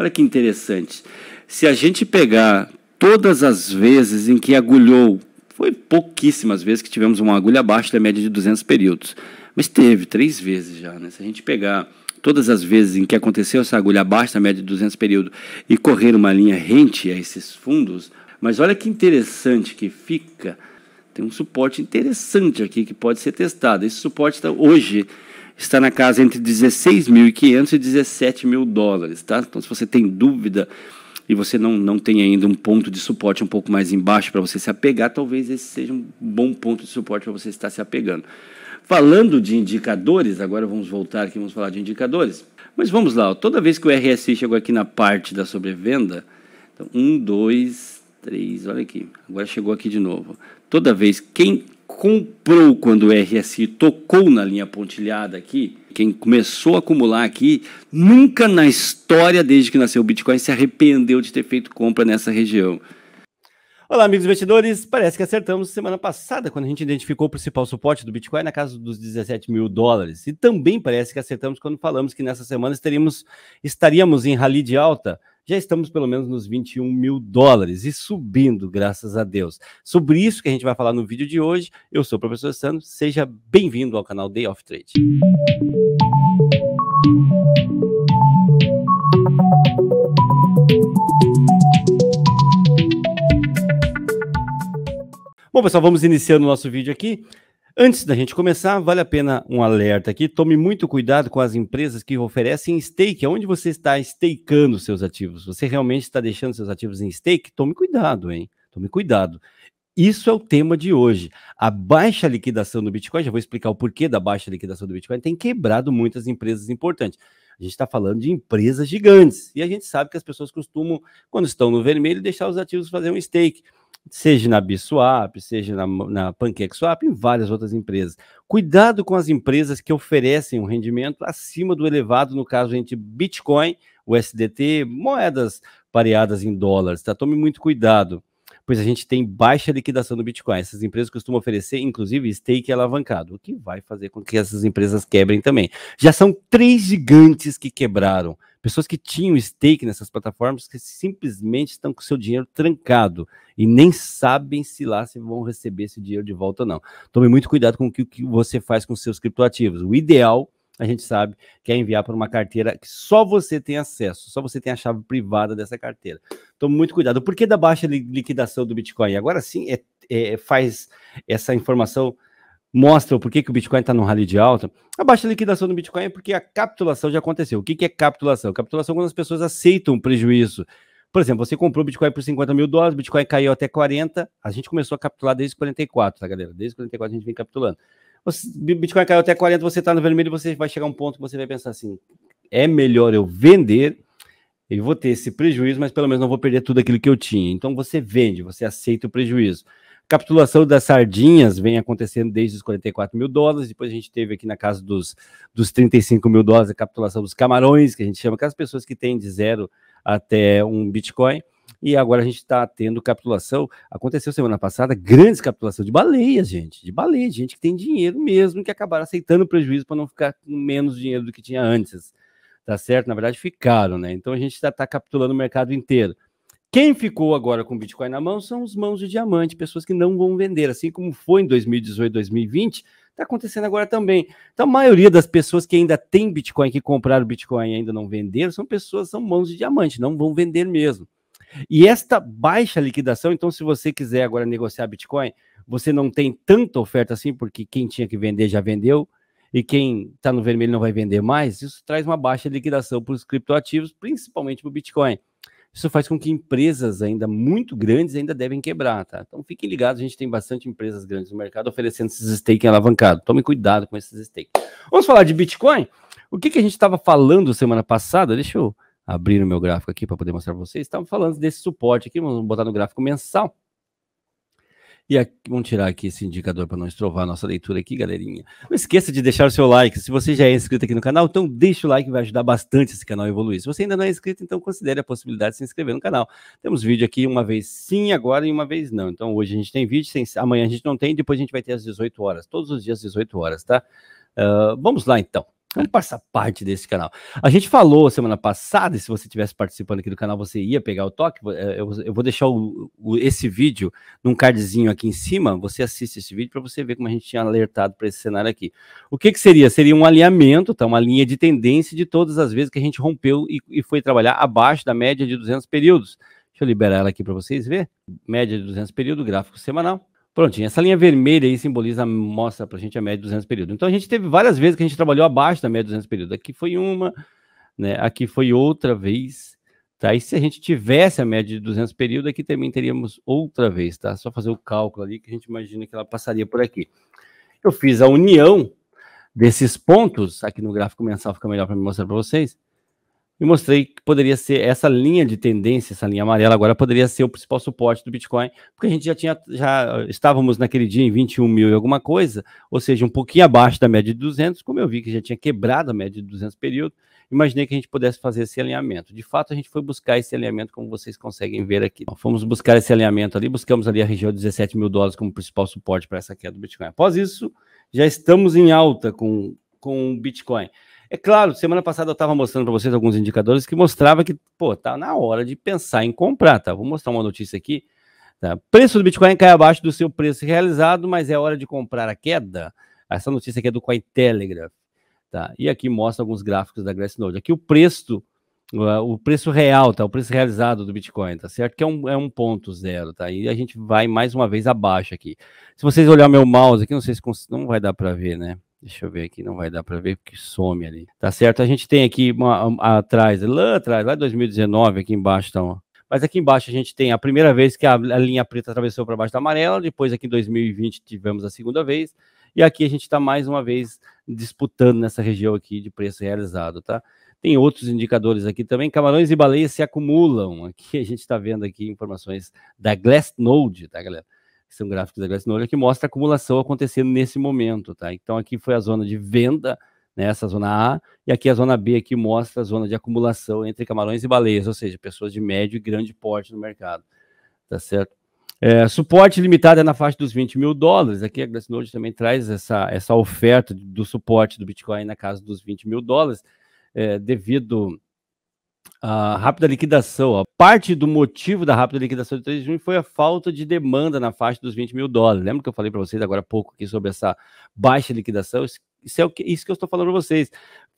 Olha que interessante. Se a gente pegar todas as vezes em que agulhou, foi pouquíssimas vezes que tivemos uma agulha abaixo da média de 200 períodos, mas teve três vezes já. Né? Se a gente pegar todas as vezes em que aconteceu essa agulha abaixo da média de 200 períodos e correr uma linha rente a esses fundos, mas olha que interessante que fica. Tem um suporte interessante aqui que pode ser testado. Esse suporte está hoje está na casa entre 16.500 e 17 mil dólares, tá? Então, se você tem dúvida e você não, não tem ainda um ponto de suporte um pouco mais embaixo para você se apegar, talvez esse seja um bom ponto de suporte para você estar se apegando. Falando de indicadores, agora vamos voltar aqui, vamos falar de indicadores. Mas vamos lá, toda vez que o RSI chegou aqui na parte da sobrevenda, então, um, dois, três, olha aqui, agora chegou aqui de novo. Toda vez, quem comprou quando o RSI tocou na linha pontilhada aqui, quem começou a acumular aqui, nunca na história desde que nasceu o Bitcoin se arrependeu de ter feito compra nessa região. Olá, amigos investidores. Parece que acertamos semana passada, quando a gente identificou o principal suporte do Bitcoin na casa dos 17 mil dólares. E também parece que acertamos quando falamos que nessa semana estaríamos, estaríamos em rally de alta já estamos pelo menos nos 21 mil dólares e subindo, graças a Deus. Sobre isso que a gente vai falar no vídeo de hoje, eu sou o professor Sandro, seja bem-vindo ao canal Day of Trade. Bom, pessoal, vamos iniciando o nosso vídeo aqui. Antes da gente começar, vale a pena um alerta aqui. Tome muito cuidado com as empresas que oferecem stake. Onde você está stakeando seus ativos? Você realmente está deixando seus ativos em stake? Tome cuidado, hein? Tome cuidado. Isso é o tema de hoje. A baixa liquidação do Bitcoin, já vou explicar o porquê da baixa liquidação do Bitcoin, tem quebrado muitas empresas importantes. A gente está falando de empresas gigantes. E a gente sabe que as pessoas costumam, quando estão no vermelho, deixar os ativos fazer um stake seja na Biswap, seja na, na PancakeSwap, em várias outras empresas. Cuidado com as empresas que oferecem um rendimento acima do elevado, no caso, entre Bitcoin, USDT, moedas pareadas em dólares, tá? Tome muito cuidado, pois a gente tem baixa liquidação do Bitcoin. Essas empresas costumam oferecer, inclusive, stake alavancado, o que vai fazer com que essas empresas quebrem também. Já são três gigantes que quebraram pessoas que tinham stake nessas plataformas que simplesmente estão com seu dinheiro trancado e nem sabem se lá se vão receber esse dinheiro de volta ou não. Tome muito cuidado com o que você faz com seus criptoativos. O ideal a gente sabe que é enviar para uma carteira que só você tem acesso, só você tem a chave privada dessa carteira. Tome muito cuidado. Por que da baixa liquidação do Bitcoin? Agora sim, é, é, faz essa informação mostra o porquê que o Bitcoin está num rally de alta. A baixa liquidação do Bitcoin é porque a capitulação já aconteceu. O que, que é capitulação? Capitulação é quando as pessoas aceitam o prejuízo. Por exemplo, você comprou Bitcoin por 50 mil dólares, Bitcoin caiu até 40, a gente começou a capitular desde 44, tá, galera? Desde 44 a gente vem capitulando. o Bitcoin caiu até 40, você está no vermelho, você vai chegar a um ponto que você vai pensar assim, é melhor eu vender, eu vou ter esse prejuízo, mas pelo menos não vou perder tudo aquilo que eu tinha. Então você vende, você aceita o prejuízo capitulação das sardinhas vem acontecendo desde os 44 mil dólares, depois a gente teve aqui na casa dos, dos 35 mil dólares a capitulação dos camarões, que a gente chama aquelas pessoas que têm de zero até um Bitcoin, e agora a gente está tendo capitulação. Aconteceu semana passada grandes capitulação de baleias, gente, de baleia, gente que tem dinheiro mesmo, que acabaram aceitando prejuízo para não ficar com menos dinheiro do que tinha antes. Tá certo? Na verdade, ficaram, né? Então a gente está capitulando o mercado inteiro. Quem ficou agora com Bitcoin na mão são os mãos de diamante, pessoas que não vão vender, assim como foi em 2018, 2020, está acontecendo agora também. Então, a maioria das pessoas que ainda tem Bitcoin, que compraram Bitcoin e ainda não venderam, são pessoas, são mãos de diamante, não vão vender mesmo. E esta baixa liquidação, então, se você quiser agora negociar Bitcoin, você não tem tanta oferta assim, porque quem tinha que vender já vendeu, e quem está no vermelho não vai vender mais, isso traz uma baixa liquidação para os criptoativos, principalmente para o Bitcoin. Isso faz com que empresas ainda muito grandes ainda devem quebrar, tá? Então fiquem ligados, a gente tem bastante empresas grandes no mercado oferecendo esses staking alavancados. Tome cuidado com esses staking. Vamos falar de Bitcoin? O que, que a gente estava falando semana passada? Deixa eu abrir o meu gráfico aqui para poder mostrar para vocês. Estava falando desse suporte aqui, vamos botar no gráfico mensal. E aqui, vamos tirar aqui esse indicador para não estrovar a nossa leitura aqui, galerinha. Não esqueça de deixar o seu like. Se você já é inscrito aqui no canal, então deixa o like, vai ajudar bastante esse canal a evoluir. Se você ainda não é inscrito, então considere a possibilidade de se inscrever no canal. Temos vídeo aqui uma vez sim agora e uma vez não. Então hoje a gente tem vídeo, sem... amanhã a gente não tem, depois a gente vai ter às 18 horas. Todos os dias às 18 horas, tá? Uh, vamos lá então. Vamos passa parte desse canal. A gente falou semana passada, se você estivesse participando aqui do canal, você ia pegar o toque. Eh, eu, vou deixar o, o, esse vídeo num cardzinho aqui em cima. Você assiste esse vídeo para você ver como a gente tinha alertado para esse cenário aqui. O que, que seria? Seria um alinhamento, tá? uma linha de tendência de todas as vezes que a gente rompeu e, e foi trabalhar abaixo da média de 200 períodos. Deixa eu liberar ela aqui para vocês ver. Média de 200 períodos, gráfico semanal. Prontinho, essa linha vermelha aí simboliza, mostra pra gente a média de 200 períodos. Então a gente teve várias vezes que a gente trabalhou abaixo da média de 200 períodos. Aqui foi uma, né? Aqui foi outra vez, tá? E se a gente tivesse a média de 200 períodos, aqui também teríamos outra vez, tá? Só fazer o cálculo ali que a gente imagina que ela passaria por aqui. Eu fiz a união desses pontos, aqui no gráfico mensal fica melhor para mostrar para vocês, e mostrei que poderia ser essa linha de tendência, essa linha amarela agora poderia ser o principal suporte do Bitcoin, porque a gente já tinha, já eh, estávamos naquele dia em 21 mil e alguma coisa, ou seja, um pouquinho abaixo da média de 200, como eu vi que já tinha quebrado a média de 200 período, imaginei que a gente pudesse fazer esse alinhamento. De fato, a gente foi buscar esse alinhamento, como vocês conseguem ver aqui. fomos buscar esse alinhamento ali, buscamos ali a região de 17 mil dólares como principal suporte para essa queda do Bitcoin. Após isso, já estamos em alta com, com o Bitcoin. É claro, semana passada eu estava mostrando para vocês alguns indicadores que mostrava que, pô, tá na hora de pensar em comprar, tá? Vou mostrar uma notícia aqui. Tá? Preço do Bitcoin cai abaixo do seu preço realizado, mas é hora de comprar a queda. Essa notícia aqui é do Cointelegraph, tá? E aqui mostra alguns gráficos da Glassnode. Aqui o preço, ah, o preço real, tá? O preço realizado do Bitcoin, tá certo? Que é um, é ponto zero, tá? E a gente vai mais uma vez abaixo aqui. Se vocês olharem meu mouse aqui, não sei se não vai dar para ver, né? Deixa eu ver aqui, não vai dar para ver porque some ali. Tá certo? A gente tem aqui uma, uma, atrás, lá atrás, lá 2019, aqui embaixo estão. Mas aqui embaixo a gente tem a primeira vez que a, a linha preta atravessou para baixo da amarela, depois aqui em 2020 tivemos a segunda vez, e aqui a gente está mais uma vez disputando nessa região aqui de preço realizado, tá? Tem outros indicadores aqui também. Camarões e baleias se acumulam. Aqui a gente está vendo aqui informações da Glassnode, tá, galera? que são gráficos da Glassnode, é que mostra a acumulação acontecendo nesse momento, tá? Então aqui foi a zona de venda, né, essa zona A, e aqui a zona B que mostra a zona de acumulação entre camarões e baleias, ou seja, pessoas de médio e grande porte no mercado, tá certo? É, suporte limitado é na faixa dos 20 mil dólares. Aqui a Glassnode também traz essa, essa oferta do suporte do Bitcoin na casa dos 20 mil dólares, é, devido a rápida liquidação. A Parte do motivo da rápida liquidação de 3 de junho foi a falta de demanda na faixa dos 20 mil dólares. Lembra que eu falei para vocês agora há pouco aqui sobre essa baixa liquidação? Isso é o que, isso que eu estou falando para vocês.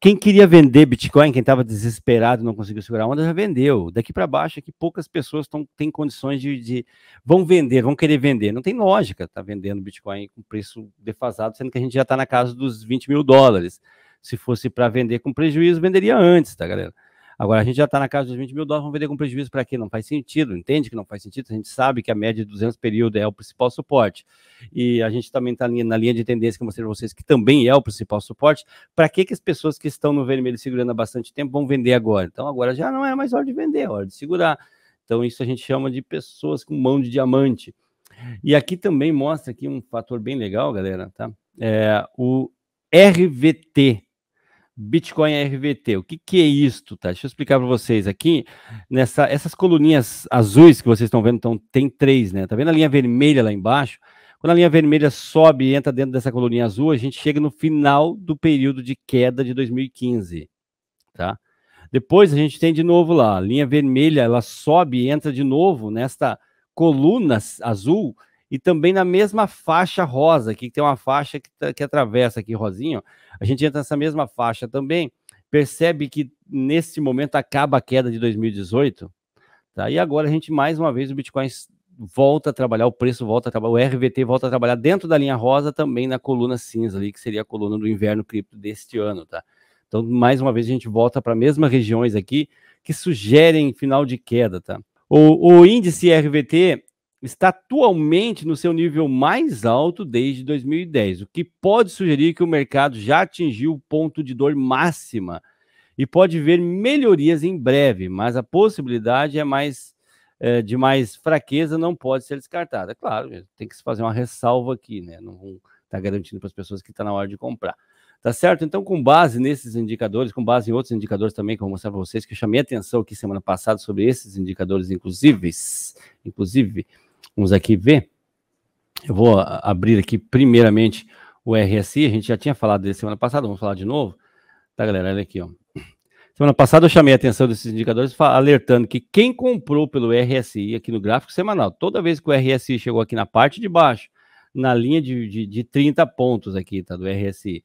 Quem queria vender Bitcoin, quem estava desesperado não conseguiu segurar a onda, já vendeu. Daqui para baixo é que poucas pessoas tão, têm condições de, de, vão vender, vão querer vender. Não tem lógica estar tá vendendo Bitcoin com preço defasado, sendo que a gente já está na casa dos 20 mil dólares. Se fosse para vender com prejuízo, venderia antes, tá, galera? Agora, a gente já está na casa dos 20 mil dólares, vamos vender com prejuízo para quê? Não faz sentido, entende que não faz sentido? A gente sabe que a média de 200 períodos é o principal suporte. E a gente também está na linha de tendência que eu mostrei para vocês, que também é o principal suporte. Para que, que as pessoas que estão no vermelho segurando há bastante tempo vão vender agora? Então, agora já não é mais hora de vender, é hora de segurar. Então, isso a gente chama de pessoas com mão de diamante. E aqui também mostra aqui um fator bem legal, galera, tá? É, o RVT, Bitcoin RVT. O que, que é isto, tá? Deixa eu explicar para vocês aqui. Nessa, essas coluninhas azuis que vocês estão vendo, então tem três, né? Tá vendo a linha vermelha lá embaixo? Quando a linha vermelha sobe e entra dentro dessa coluninha azul, a gente chega no final do período de queda de 2015, tá? Depois a gente tem de novo lá, a linha vermelha, ela sobe e entra de novo nesta coluna azul e também na mesma faixa rosa, que tem uma faixa que, tá, que atravessa aqui, rosinho, a gente entra nessa mesma faixa também, percebe que nesse momento acaba a queda de 2018, tá? E agora a gente, mais uma vez, o Bitcoin volta a trabalhar, o preço volta a trabalhar, o RVT volta a trabalhar dentro da linha rosa, também na coluna cinza ali, que seria a coluna do inverno cripto deste ano, tá? Então, mais uma vez, a gente volta para as mesmas regiões aqui que sugerem final de queda, tá? O, o índice RVT está atualmente no seu nível mais alto desde 2010, o que pode sugerir que o mercado já atingiu o ponto de dor máxima e pode ver melhorias em breve, mas a possibilidade é mais é, de mais fraqueza não pode ser descartada. Claro, tem que se fazer uma ressalva aqui, né? Não está garantindo para as pessoas que está na hora de comprar. Tá certo? Então, com base nesses indicadores, com base em outros indicadores também que eu vou mostrar para vocês, que eu chamei atenção aqui semana passada sobre esses indicadores inclusive, inclusive Vamos aqui ver. Eu vou abrir aqui primeiramente o RSI, a gente já tinha falado dele semana passada, vamos falar de novo. Tá, galera? Olha aqui, ó. Semana passada eu chamei a atenção desses indicadores alertando que quem comprou pelo RSI aqui no gráfico semanal, toda vez que o RSI chegou aqui na parte de baixo, na linha de, de, de 30 pontos aqui, tá? Do RSI,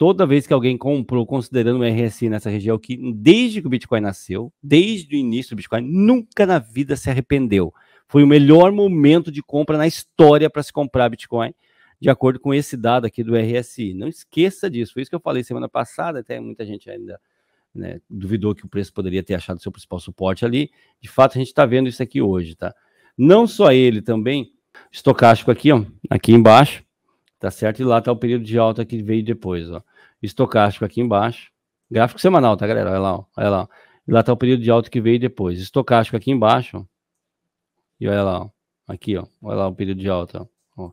toda vez que alguém comprou considerando o RSI nessa região, que desde que o Bitcoin nasceu, desde o início do Bitcoin, nunca na vida se arrependeu. Foi o melhor momento de compra na história para se comprar Bitcoin, de acordo com esse dado aqui do RSI. Não esqueça disso, foi isso que eu falei semana passada, até muita gente ainda né, duvidou que o preço poderia ter achado seu principal suporte ali. De fato, a gente está vendo isso aqui hoje, tá? Não só ele também, estocástico aqui, ó, aqui embaixo, tá certo? E lá está o período de alta que veio depois, ó estocástico aqui embaixo. Gráfico semanal, tá, galera? Olha lá, olha lá. E lá tá o período de alta que veio depois. Estocástico aqui embaixo. E olha lá, aqui, ó. Olha lá o período de alta. Ó.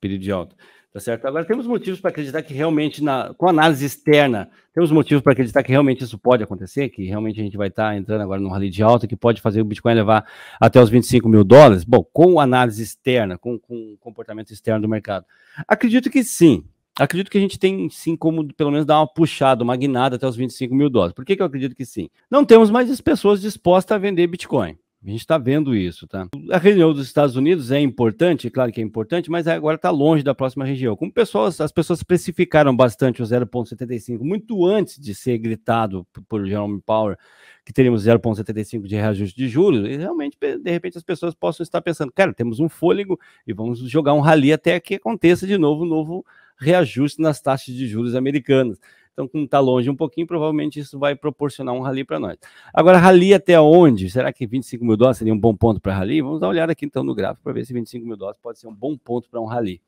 Período de alta. Tá certo? Agora temos motivos para acreditar que realmente, na, com análise externa, temos motivos para acreditar que realmente isso pode acontecer, que realmente a gente vai estar tá entrando agora num rally de alta que pode fazer o Bitcoin levar até os 25 mil dólares? Bom, com análise externa, com, com o comportamento externo do mercado. Acredito que sim, Acredito que a gente tem sim como pelo menos dar uma puxada, uma guinada até os 25 mil dólares. Por que, que eu acredito que sim? Não temos mais pessoas dispostas a vender Bitcoin. A gente está vendo isso, tá? A reunião dos Estados Unidos é importante, claro que é importante, mas agora está longe da próxima região. Como pessoas, as pessoas especificaram bastante o 0,75 muito antes de ser gritado por Jerome Powell que teríamos 0,75 de reajuste de juros, e realmente, de repente, as pessoas possam estar pensando, cara, temos um fôlego e vamos jogar um rali até que aconteça de novo um novo reajuste nas taxas de juros americanas. Então, como está longe um pouquinho, provavelmente isso vai proporcionar um rally para nós. Agora, rally até onde? Será que 25 mil dólares seria um bom ponto para rally? Vamos dar uma olhada aqui então no gráfico para ver se 25 mil dólares pode ser um bom ponto para um rally.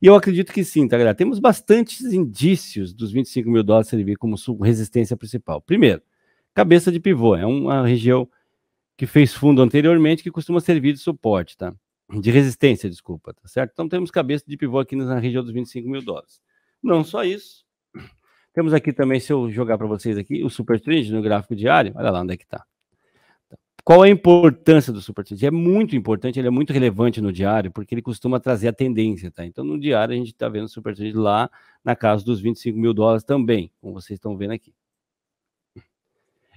E eu acredito que sim, tá, galera? Temos bastantes indícios dos 25 mil dólares servir como resistência principal. Primeiro, cabeça de pivô. É uma região que fez fundo anteriormente que costuma servir de suporte, tá? De resistência, desculpa, tá certo? Então temos cabeça de pivô aqui na região dos 25 mil dólares. Não só isso, temos aqui também, se eu jogar para vocês aqui, o super trend no gráfico diário. Olha lá onde é que está. Qual é a importância do super trend? É muito importante, ele é muito relevante no diário, porque ele costuma trazer a tendência, tá? Então, no diário, a gente está vendo o super trend lá na casa dos 25 mil dólares também, como vocês estão vendo aqui.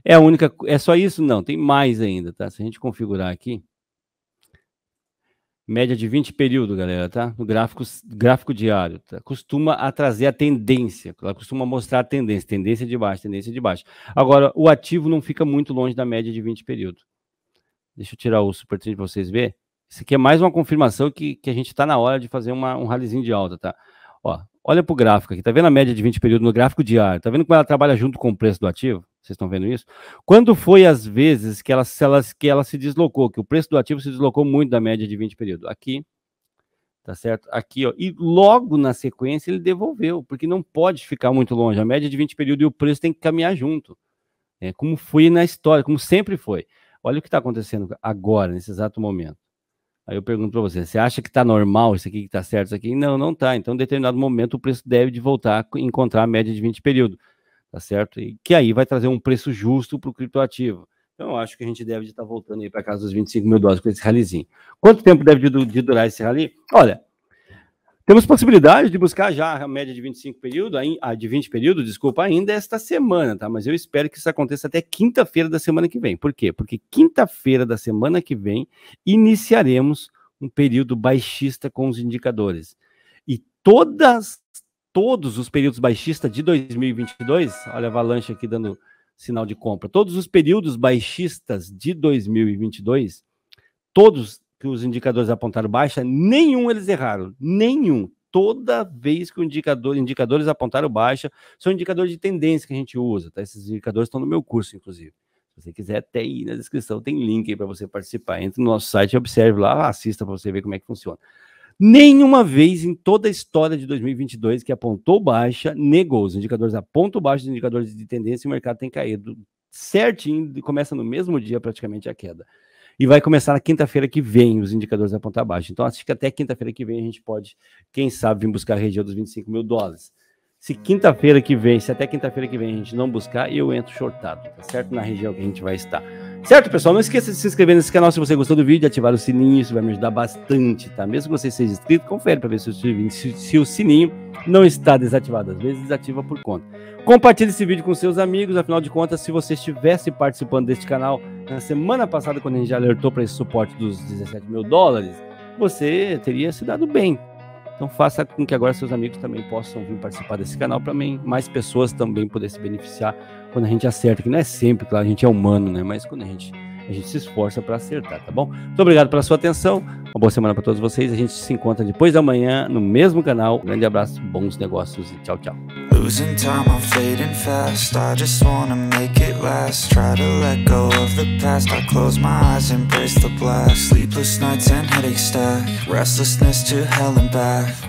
É a única, é só isso? Não, tem mais ainda, tá? Se a gente configurar aqui, média de 20 período, galera, tá? No gráfico, gráfico diário, tá? Costuma a trazer a tendência, ela costuma mostrar a tendência, tendência de baixo, tendência de baixo. Agora, o ativo não fica muito longe da média de 20 período. Deixa eu tirar o super para vocês verem. Isso aqui é mais uma confirmação que, que a gente está na hora de fazer uma, um ralizinho de alta, tá? Ó, olha para o gráfico aqui, tá vendo a média de 20 período no gráfico diário? Tá vendo como ela trabalha junto com o preço do ativo? Vocês estão vendo isso? Quando foi as vezes que ela, elas, que ela se deslocou, que o preço do ativo se deslocou muito da média de 20 períodos? Aqui, tá certo? Aqui, ó. E logo na sequência ele devolveu, porque não pode ficar muito longe. A média de 20 períodos e o preço tem que caminhar junto. É, como foi na história, como sempre foi. Olha o que está acontecendo agora, nesse exato momento. Aí eu pergunto para você, você acha que está normal isso aqui, que está certo isso aqui? Não, não está. Então, em determinado momento, o preço deve de voltar a encontrar a média de 20 períodos tá certo? E que aí vai trazer um preço justo para o criptoativo. Então, acho que a gente deve estar tá voltando aí para casa dos 25 mil dólares com esse ralizinho. Quanto tempo deve de durar esse rali? Olha, temos possibilidade de buscar já a média de 25 período, a ah, de 20 período, desculpa, ainda esta semana, tá? Mas eu espero que isso aconteça até quinta-feira da semana que vem. Por quê? Porque quinta-feira da semana que vem iniciaremos um período baixista com os indicadores. E todas todos os períodos baixistas de 2022, olha a avalanche aqui dando sinal de compra, todos os períodos baixistas de 2022, todos que os indicadores apontaram baixa, nenhum eles erraram, nenhum. Toda vez que o indicador, indicadores apontaram baixa, são indicadores de tendência que a gente usa, tá? Esses indicadores estão no meu curso, inclusive. Se você quiser, até aí na descrição, tem link aí para você participar. Entre no nosso site, observe lá, assista para você ver como é que funciona. Nenhuma vez em toda a história de 2022 que apontou baixa, negou. Os indicadores apontam baixa, os indicadores de tendência, o mercado tem caído certinho, começa no mesmo dia praticamente a queda. E vai começar na quinta-feira que vem os indicadores apontar baixa. Então acho que até quinta-feira que vem a gente pode, quem sabe, vir buscar a região dos 25 mil dólares. Se quinta-feira que vem, se até quinta-feira que vem a gente não buscar, eu entro shortado, tá certo? Na região que a gente vai estar. Certo, pessoal? Não esqueça de se inscrever nesse canal se você gostou do vídeo, ativar o sininho, isso vai me ajudar bastante, tá? Mesmo que você seja inscrito, confere para ver se o, se, se o sininho não está desativado. Às vezes desativa por conta. Compartilhe esse vídeo com seus amigos, afinal de contas, se você estivesse participando deste canal na semana passada, quando a gente já alertou para esse suporte dos 17 mil dólares, você teria se dado bem. Então faça com que agora seus amigos também possam vir participar desse canal para mais pessoas também poder se beneficiar quando a gente acerta, que não é sempre, claro, a gente é humano, né? Mas quando a gente, a gente se esforça para acertar, tá bom? Muito obrigado pela sua atenção, uma boa semana para todos vocês. A gente se encontra depois da manhã no mesmo canal. Um grande abraço, bons negócios e tchau, tchau.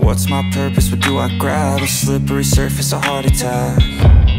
What's my purpose? What do I grab? A slippery surface, a heart attack.